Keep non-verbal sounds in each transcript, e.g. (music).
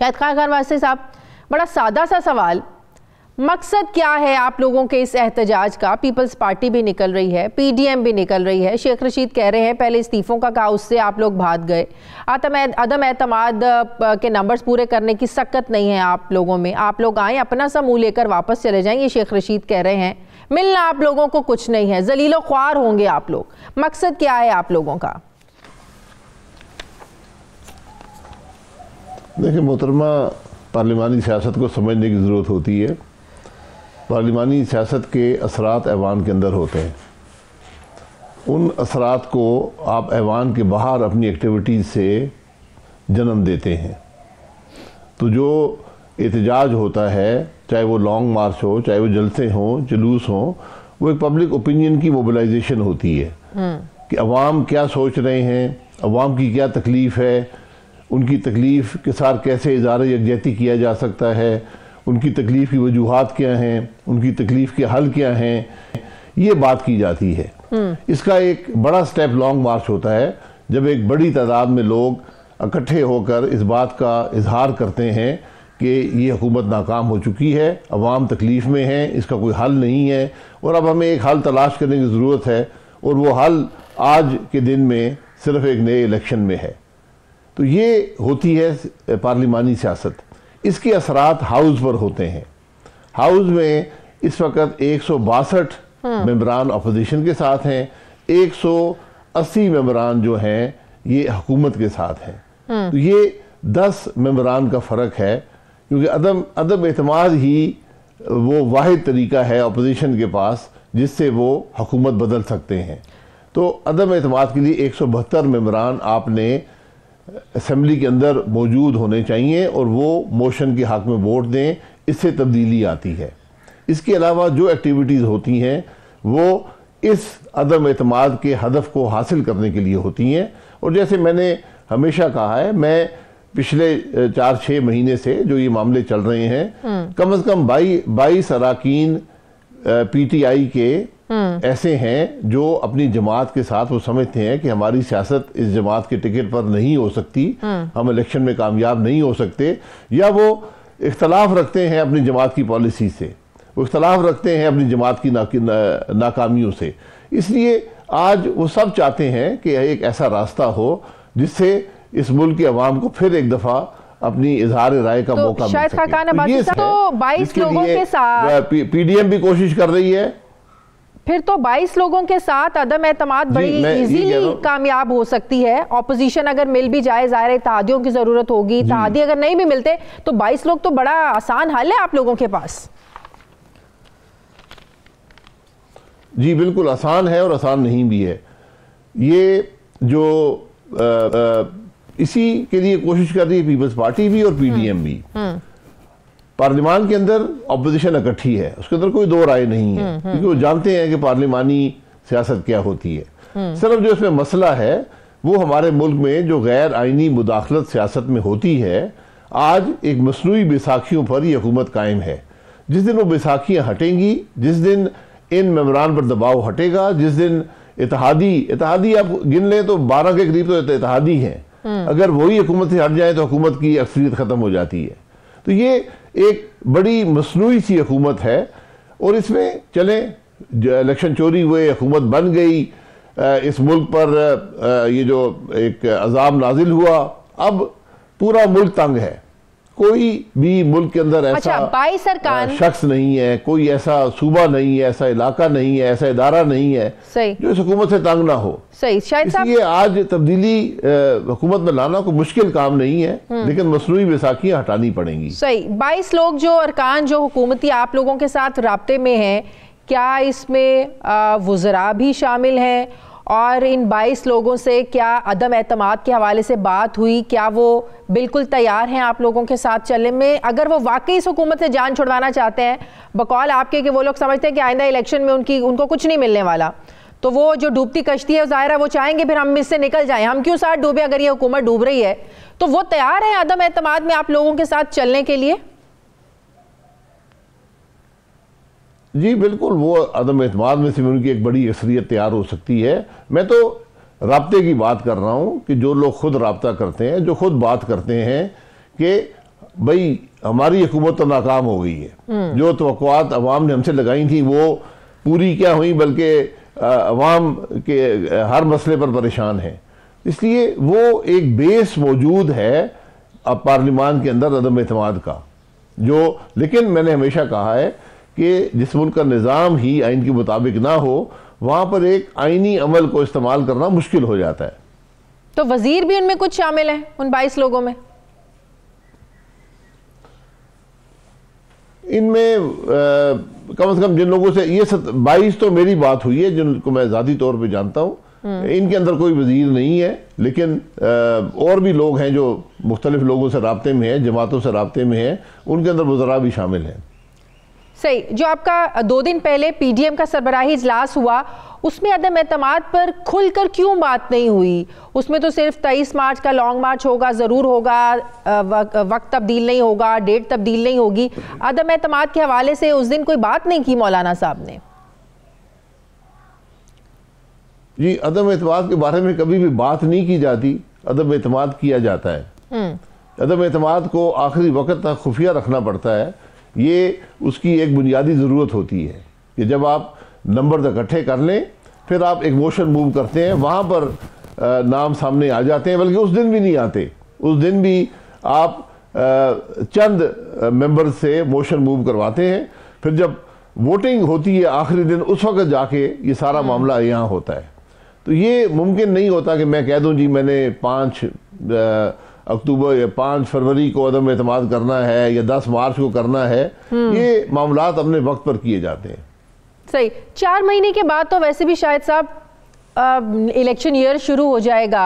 शायद खां खान वास्ते साहब बड़ा सादा सा सवाल मकसद क्या है आप लोगों के इस एहतजाज का पीपल्स पार्टी भी निकल रही है पीडीएम भी निकल रही है शेख रशीद कह रहे हैं पहले इस्तीफ़ों का कहा उससे आप लोग भाग गए आतम अदम एतमाद के नंबर्स पूरे करने की सकत नहीं है आप लोगों में आप लोग आएँ अपना सा मुँह लेकर वापस चले जाएँ ये शेख रशीद कह रहे हैं मिलना आप लोगों को कुछ नहीं है जलीलो ख्वार होंगे आप लोग मकसद क्या है आप लोगों का देखिए मोहतरमा पार्लिमानी सियासत को समझने की ज़रूरत होती है पार्लिमानी सियासत के असरात ऐवान के अंदर होते हैं उन असरात को आप ऐवान के बाहर अपनी एक्टिविटीज़ से जन्म देते हैं तो जो एहतजाज होता है चाहे वो लॉन्ग मार्च हो चाहे वो जलसे हों जुलूस हों वो एक पब्लिक ओपिनियन की मोबिलाइजेशन होती है हम्म। कि अवाम क्या सोच रहे हैं अवाम की क्या तकलीफ़ है उनकी तकलीफ़ के साथ कैसे इजार यकजहती किया जा सकता है उनकी तकलीफ़ की वजूहत क्या हैं उनकी तकलीफ़ के हल क्या हैं ये बात की जाती है हम्म। इसका एक बड़ा स्टेप लॉन्ग मार्च होता है जब एक बड़ी तादाद में लोग इकट्ठे होकर इस बात का इजहार करते हैं कि ये हुकूमत नाकाम हो चुकी है अवाम तकलीफ़ में है इसका कोई हल नहीं है और अब हमें एक हल तलाश करने की ज़रूरत है और वो हल आज के दिन में सिर्फ़ एक नए इलेक्शन में है तो ये होती है पार्लिमानी सियासत इसके असरात हाउस पर होते हैं हाउस में इस वक्त एक सौ बासठ हाँ। मम्बरान अपोजिशन के साथ हैं एक सौ अस्सी मम्बरान जो हैं ये हकूमत के साथ हैं हाँ। तो ये दस मम्बरान का फ़र्क है क्योंकि अदम अदम अतमाद ही वो वाद तरीका है अपोजिशन के पास जिससे वो हकूमत बदल सकते हैं तो अदम अतमाद के लिए एक सौ बहत्तर मम्बरान आपने असम्बली के अंदर मौजूद होने चाहिए और वो मोशन के हक में वोट दें इससे तब्दीली आती है इसके अलावा जो एक्टिविटीज़ होती हैं वो इस अदम अतमाद के हदफ को हासिल करने के लिए होती हैं और जैसे मैंने हमेशा कहा है मैं पिछले चार छः महीने से जो ये मामले चल रहे हैं हम्म। कम अज़ कम बाई बाईस अरकान पी टी आई के हम्म। ऐसे हैं जो अपनी जमात के साथ वो समझते हैं कि हमारी सियासत इस जमात के टिकट पर नहीं हो सकती हम्म। हम इलेक्शन में कामयाब नहीं हो सकते या वो इख्तलाफ रखते हैं अपनी जमात की पॉलिसी से वो इख्तलाफ रखते हैं अपनी जमात की नाकामियों से इसलिए आज वो सब चाहते हैं कि एक ऐसा रास्ता हो जिससे इस मुल्क की आवाम को फिर एक दफ़ा अपनी इजहार राय का तो मौका शायद मिल सके। तो, तो 22 लोगों के साथ पीडीएम भी कोशिश कर रही है फिर तो 22 लोगों के साथ अदम एतमाद बड़ी इजीली कामयाब हो सकती है ऑपोजिशन अगर मिल भी जाए ज़ाहिर तहादियों की ज़रूरत होगी तहादी अगर नहीं भी मिलते तो 22 लोग तो बड़ा आसान हल है आप लोगों के पास जी बिल्कुल आसान है और आसान नहीं भी है ये जो आ, आ, इसी के लिए कोशिश कर रही है पीपल्स पार्टी भी और पीडीएम भी हम्म, हम्म। पार्लियामान के अंदर ऑपोजिशन इकट्ठी है उसके अंदर कोई दो राय नहीं है हम्म, हम्म। क्योंकि वो जानते हैं कि पार्लियामानी सियासत क्या होती है हम्म। सिर्फ जो इसमें मसला है वो हमारे मुल्क में जो गैर आइनी मुदाखलत सियासत में होती है आज एक मसनू बैसाखियों पर यह हुकूमत कायम है जिस दिन वो बैसाखियाँ हटेंगी जिस दिन इन मेम्बरान पर दबाव हटेगा जिस दिन इतिहादी इतिहादी आप गिन लें तो बारह के करीब तो इतिहादी हैं अगर वही हुकूमत से हट जाए तो हुकूमत की अक्सरियत ख़त्म हो जाती है तो ये एक बड़ी मसनू सी हकूमत है और इसमें चले इलेक्शन चोरी हुए हुकूमत बन गई इस मुल्क पर ये जो एक अजाम नाजिल हुआ अब पूरा मुल्क तंग है कोई भी मुल्क के अंदर अच्छा, ऐसा अच्छा, शख्स नहीं है कोई ऐसा सूबा नहीं है ऐसा इलाका नहीं है ऐसा इदारा नहीं है सही। जो इस हुकूमत से तंग ना हो सही इसलिए आज तब्दीली हुकूमत में लाना कोई मुश्किल काम नहीं है हम्म। लेकिन मसनू बैसाखियाँ हटानी पड़ेंगी सही बाईस लोग जो अरकान जो हुकूमती आप लोगों के साथ रबते में है क्या इसमें वजरा भी शामिल हैं और इन 22 लोगों से क्या अदम एतम के हवाले से बात हुई क्या वो बिल्कुल तैयार हैं आप लोगों के साथ चलने में अगर वो वाकई इस हुकूमत से जान छुड़वाना चाहते हैं बकौल आपके कि वो लोग समझते हैं कि आइंदा इलेक्शन में उनकी उनको कुछ नहीं मिलने वाला तो वो जो डूबती कश्ती है ज़ाहिर है वो चाहेंगे फिर हम इससे निकल जाएँ हम क्यों साथ डूबे अगर ये हुकूमत डूब रही है तो वो तैयार हैं अदम एतम में आप लोगों के साथ चलने के लिए जी बिल्कुल वो अदम अतमाद में से भी उनकी एक बड़ी असरियत तैयार हो सकती है मैं तो रबते की बात कर रहा हूँ कि जो लोग खुद रबता करते हैं जो खुद बात करते हैं कि भाई हमारी हुकूमत तो नाकाम हो गई है हम्म। जो तोक़ात अवाम ने हमसे लगाई थी वो पूरी क्या हुई बल्कि अवाम के हर मसले पर परेशान हैं इसलिए वो एक बेस मौजूद है अब पार्लिमान के अंदर अदम अहतमाद का जो लेकिन मैंने हमेशा कहा है कि जिस मुल्क का निज़ाम ही आइन के मुताबिक ना हो वहाँ पर एक आइनी अमल को इस्तेमाल करना मुश्किल हो जाता है तो वजीर भी उनमें कुछ शामिल हैं उन बाईस लोगों में इनमें कम से कम जिन लोगों से ये सत, बाईस तो मेरी बात हुई है जिनको मैं ज़ाती तौर पे जानता हूँ हम्म। इनके अंदर कोई वजीर नहीं है लेकिन आ, और भी लोग हैं जो मुख्तलिफ लोगों से रबते में हैं जमातों से रबते में हैं उनके अंदर वजरा भी शामिल हैं सही जो आपका दो दिन पहले पीडीएम का सरबराही इजलास हुआ उसमें अदम अतमाद पर खुलकर क्यों बात नहीं हुई उसमें तो सिर्फ तेईस मार्च का लॉन्ग मार्च होगा ज़रूर होगा वक्त तब्दील नहीं होगा डेट तब्दील नहीं होगी अदम अतमाद के हवाले से उस दिन कोई बात नहीं की मौलाना साहब ने जी अदम एतम के बारे में कभी भी बात नहीं की जाती अदम एतम किया जाता है हम्म। अदम अतमाद को आखिरी वक्त तक खुफिया रखना पड़ता है ये उसकी एक बुनियादी ज़रूरत होती है कि जब आप नंबर तो इकट्ठे कर लें फिर आप एक मोशन मूव करते हैं वहाँ पर नाम सामने आ जाते हैं बल्कि उस दिन भी नहीं आते उस दिन भी आप चंद मेंबर से मोशन मूव करवाते हैं फिर जब वोटिंग होती है आखिरी दिन उस वक्त जाके ये सारा हम्म। मामला यहाँ होता है तो ये मुमकिन नहीं होता कि मैं कह दूं जी मैंने पाँच अक्टूबर या पाँच फरवरी को अदम एतम करना है या दस मार्च को करना है हम्म। ये मामला अपने वक्त पर किए जाते हैं सही चार महीने के बाद तो वैसे भी शायद साहब इलेक्शन ईयर शुरू हो जाएगा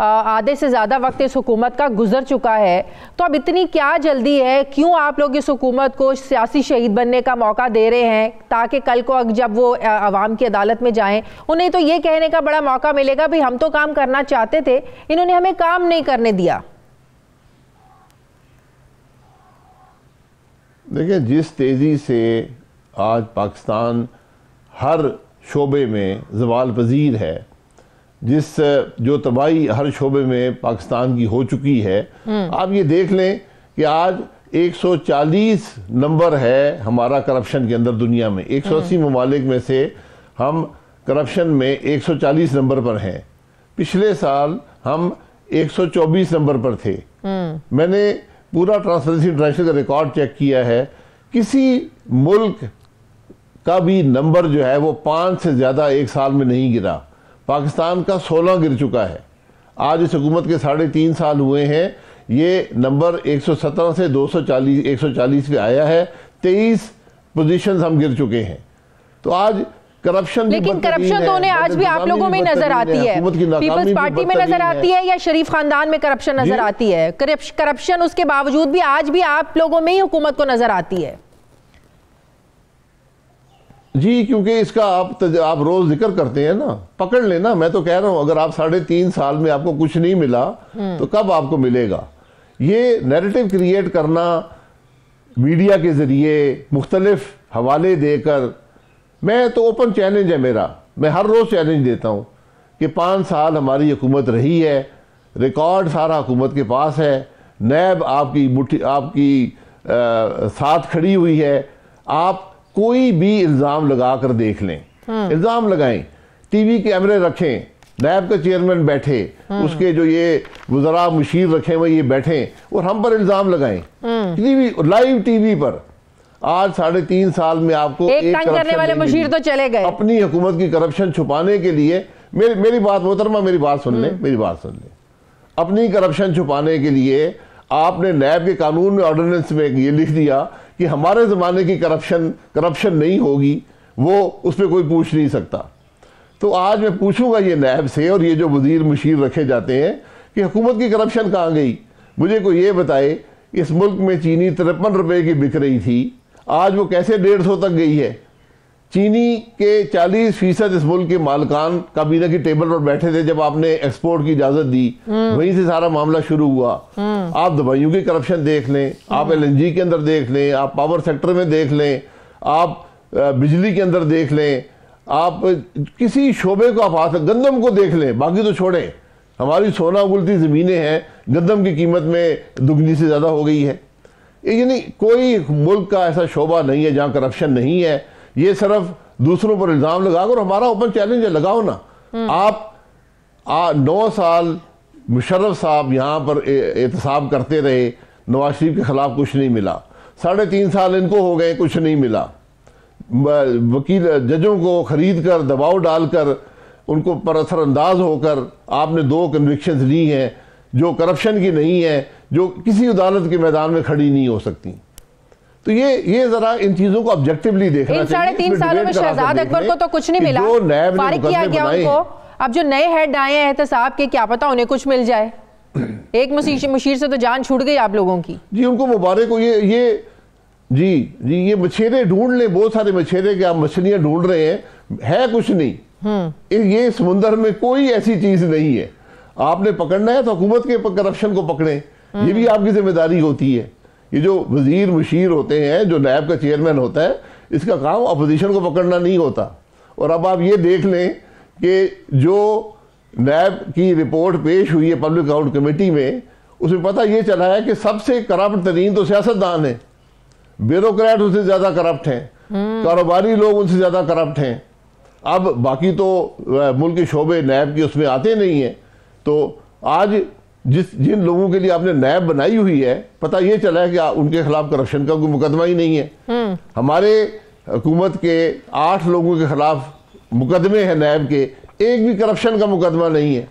आधे से ज़्यादा वक्त इस हुकूमत का गुजर चुका है तो अब इतनी क्या जल्दी है क्यों आप लोग इस हुकूमत को सियासी शहीद बनने का मौका दे रहे हैं ताकि कल को जब वो आवाम की अदालत में जाएं उन्हें तो ये कहने का बड़ा मौका मिलेगा भाई हम तो काम करना चाहते थे इन्होंने हमें काम नहीं करने दिया देखिए जिस तेज़ी से आज पाकिस्तान हर शोबे में जवाल पजीर है जिस जो तबाही हर शोबे में पाकिस्तान की हो चुकी है हम्म। आप ये देख लें कि आज 140 नंबर है हमारा करप्शन के अंदर दुनिया में 180 हम्म। ममालिक में से हम करप्शन में 140 नंबर पर हैं पिछले साल हम 124 नंबर पर थे हम्म। मैंने पूरा ट्रांसपेरेंसी इंटरनेशनल का रिकॉर्ड चेक किया है किसी मुल्क का भी नंबर जो है वो पाँच से ज़्यादा एक साल में नहीं गिरा पाकिस्तान का सोलह गिर चुका है आज इस हुकूमत के साढ़े तीन साल हुए हैं ये नंबर 117 से 240 140 पे आया है तेईस पोजीशंस हम गिर चुके हैं तो आज करप्शन लेकिन करप्शन तो उन्हें आज भी आप लोगों में नजर आती है पीपल्स पार्टी में नजर आती है या शरीफ खानदान में करप्शन नजर आती है करप्शन उसके बावजूद भी आज भी आप लोगों में ही हुकूमत को नजर आती है जी क्योंकि इसका आप आप रोज जिक्र करते हैं ना पकड़ लेना मैं तो कह रहा हूं अगर आप साढ़े तीन साल में आपको कुछ नहीं मिला हम्म। तो कब आपको मिलेगा ये नैरेटिव क्रिएट करना मीडिया के जरिए मुख्तलिफ हवाले देकर मैं तो ओपन चैलेंज है मेरा मैं हर रोज़ चैलेंज देता हूँ कि पाँच साल हमारी हुकूमत रही है रिकॉर्ड सारा हुकूमत के पास है नैब आपकी मुठी आपकी आ, साथ खड़ी हुई है आप कोई भी इल्ज़ाम लगा कर देख लें हाँ। इल्ज़ाम लगाएं टीवी कैमरे रखें नैब के चेयरमैन बैठे हाँ। उसके जो ये वजरा मुशीर रखे हुए ये बैठे और हम पर इल्ज़ाम लगाएं हाँ। टीवी लाइव टीवी पर आज साढ़े तीन साल में आपको एक, एक करने वाले मशीर तो चले गए अपनी हुकूमत की करप्शन छुपाने के लिए मेरी मेरी बात मोहतरमा मेरी बात सुन ले हम्म। मेरी बात सुन ले अपनी करप्शन छुपाने के लिए आपने नैब के कानून में ऑर्डिनेंस में ये लिख दिया कि हमारे ज़माने की करप्शन करप्शन नहीं होगी वो उस पर कोई पूछ नहीं सकता तो आज मैं पूछूंगा ये नैब से और ये जो वजीर मशीर रखे जाते हैं कि हुकूमत की करप्शन कहाँ गई मुझे कोई ये बताए इस मुल्क में चीनी तिरपन रुपए की बिक रही थी आज वो कैसे डेढ़ सौ तक गई है चीनी के 40 फीसद इस मुल्क के मालकान काबीना की टेबल पर बैठे थे जब आपने एक्सपोर्ट की इजाजत दी हम्म। वहीं से सारा मामला शुरू हुआ हम्म। आप दवाइयों की करप्शन देख लें आप एलएनजी हम्म। के अंदर देख लें आप पावर सेक्टर में देख लें आप बिजली के अंदर देख लें आप किसी शोबे को आप हाथ गंदम को देख लें बाकी तो छोड़ें हमारी सोना उगलती ज़मीनें हैं गंदम की कीमत में दुगनी से ज़्यादा हो गई है यानी कोई मुल्क का ऐसा शोबा नहीं है जहाँ करप्शन नहीं है ये सिर्फ दूसरों पर इल्ज़ाम लगा और हमारा ओपन चैलेंज है लगाओ ना हम्म। आप आ, नौ साल मुशर्रफ साहब यहाँ पर एहतसाब करते रहे नवाज शरीफ के ख़िलाफ़ कुछ नहीं मिला साढ़े तीन साल इनको हो गए कुछ नहीं मिला वकील जजों को ख़रीद कर दबाव डालकर उनको पर असरअंदाज होकर आपने दो कन्विक्शन ली हैं जो करप्शन की नहीं है जो किसी अदालत के मैदान में खड़ी नहीं हो सकती तो ये ये जरा इन चीजों को ऑब्जेक्टिवली देखना इन तीन सालों में शहजाद अकबर को तो कुछ नहीं मिला जो ने किया गया उनको अब जो नए हेड आए हैं एहतसाब तो के क्या पता उन्हें कुछ मिल जाए (clears throat) एक मुशीर से तो जान छूट गई आप लोगों की जी उनको मुबारक हो ये ये जी जी ये मछेरे ढूंढ ले बहुत सारे मछेरे के आप मछलियां ढूंढ रहे हैं है कुछ नहीं हम्म। ये समुंदर में कोई ऐसी चीज नहीं है आपने पकड़ना है तो हुकूमत के करप्शन को पकड़ें ये भी आपकी जिम्मेदारी होती है ये जो वजीर मुशीर होते हैं जो नैब का चेयरमैन होता है इसका काम अपोजिशन को पकड़ना नहीं होता और अब आप ये देख लें कि जो नैब की रिपोर्ट पेश हुई है पब्लिक अकाउंट कमेटी में उसमें पता ये चला है कि सबसे करप्ट तरीन तो सियासतदान है ब्यूरोक्रेट उससे ज़्यादा करप्ट हैं हम्म। कारोबारी लोग उनसे ज़्यादा करप्ट हैं अब बाकी तो मुल्क के शोबे नैब के उसमें आते नहीं हैं तो आज जिस जिन लोगों के लिए आपने नैब बनाई हुई है पता ये चला है कि उनके खिलाफ करप्शन का कोई मुकदमा ही नहीं है हम्म। हमारे हुकूमत के आठ लोगों के खिलाफ मुकदमे हैं नैब के एक भी करप्शन का मुकदमा नहीं है